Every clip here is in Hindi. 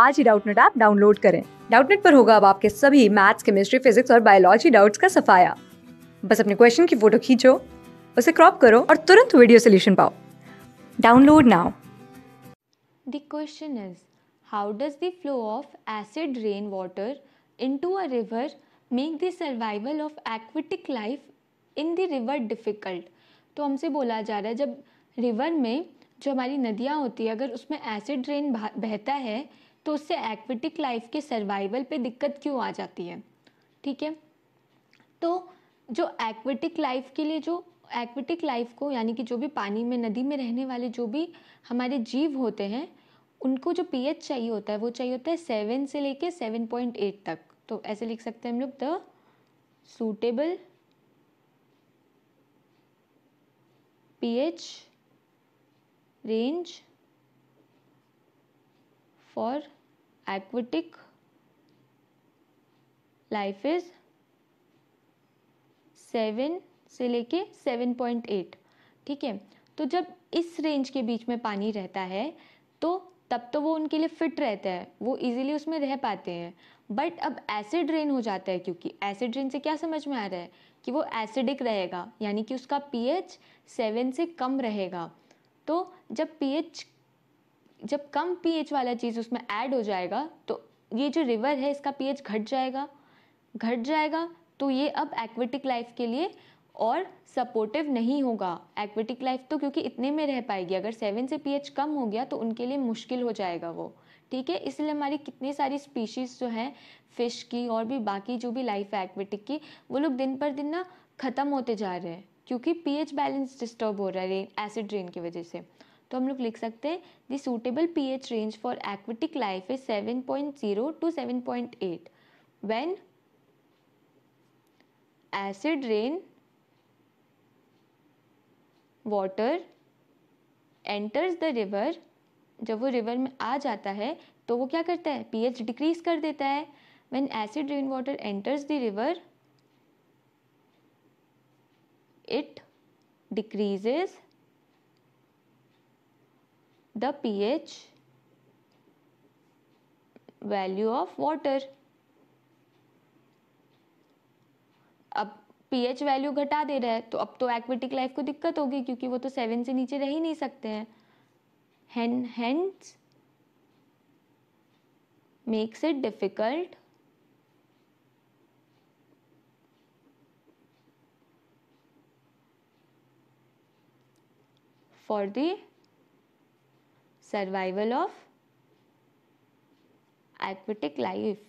आज ही डाउटनेट ऐप डाउनलोड करें डाउटनेट पर होगा अब आपके सभी मैथ्स केमिस्ट्री फिजिक्स और बायोलॉजी डाउट्स का सफाया बस अपने क्वेश्चन की फोटो खींचो उसे क्रॉप करो और तुरंत वीडियो सोल्यूशन पाओ download now the question is how does the flow of acid rain water into a river make the survival of aquatic life in the river difficult तो हमसे बोला जा रहा है जब रिवर में जो हमारी नदियाँ होती है अगर उसमें एसिड रेन बहता है तो उससे एक्विटिक लाइफ के सर्वाइवल पे दिक्कत क्यों आ जाती है ठीक है तो जो एक्विटिक लाइफ के लिए जो एक्विटिक लाइफ को यानी कि जो भी पानी में नदी में रहने वाले जो भी हमारे जीव होते हैं उनको जो पी चाहिए होता है वो चाहिए होता है सेवन से लेके सेवन पॉइंट एट तक तो ऐसे लिख सकते हैं हम लोग the suitable H range for aquatic life is seven से लेके सेवन पॉइंट एट ठीक है तो जब इस रेंज के बीच में पानी रहता है तो तब तो वो उनके लिए फिट रहता है वो इजीली उसमें रह पाते हैं बट अब एसिड रेन हो जाता है क्योंकि एसिड रेन से क्या समझ में आ रहा है कि वो एसिडिक रहेगा यानी कि उसका पीएच सेवन से कम रहेगा तो जब पीएच जब कम पीएच वाला चीज़ उसमें ऐड हो जाएगा तो ये जो रिवर है इसका पीएच घट जाएगा घट जाएगा तो ये अब एक्वेटिक लाइफ के लिए और सपोर्टिव नहीं होगा एक्वेटिक लाइफ तो क्योंकि इतने में रह पाएगी अगर सेवन से पीएच कम हो गया तो उनके लिए मुश्किल हो जाएगा वो ठीक है इसलिए हमारी कितनी सारी स्पीशीज़ जो हैं फ़िश की और भी बाकी जो भी लाइफ है एक्वेटिक की वो लोग दिन पर दिन ना ख़त्म होते जा रहे हैं क्योंकि पीएच बैलेंस डिस्टर्ब हो रहा है एसिड रेन की वजह से तो हम लोग लिख सकते हैं the suitable pH range for aquatic life is 7.0 to 7.8 when acid rain water enters the river जब वो रिवर में आ जाता है तो वो क्या करता है पीएच डिक्रीज कर देता है when acid rain water enters the river it decreases the pH value of water. अब pH वैल्यू घटा दे रहा है तो अब तो एक्वेटिक लाइफ को दिक्कत होगी क्योंकि वो तो सेवन से नीचे रह ही नहीं सकते हैं हैन hands makes it difficult for the survival of aquatic life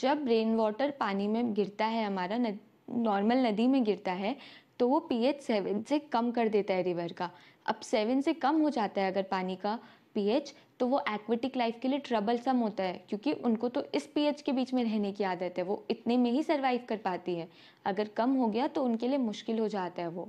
जब रेन वाटर पानी में गिरता है हमारा नॉर्मल नदी में गिरता है तो वो पीएच सेवन से कम कर देता है रिवर का अब सेवन से कम हो जाता है अगर पानी का पीएच तो वो एक्वेटिक लाइफ के लिए ट्रबल सम होता है क्योंकि उनको तो इस पीएच के बीच में रहने की आदत है वो इतने में ही सर्वाइव कर पाती है अगर कम हो गया तो उनके लिए मुश्किल हो जाता है वो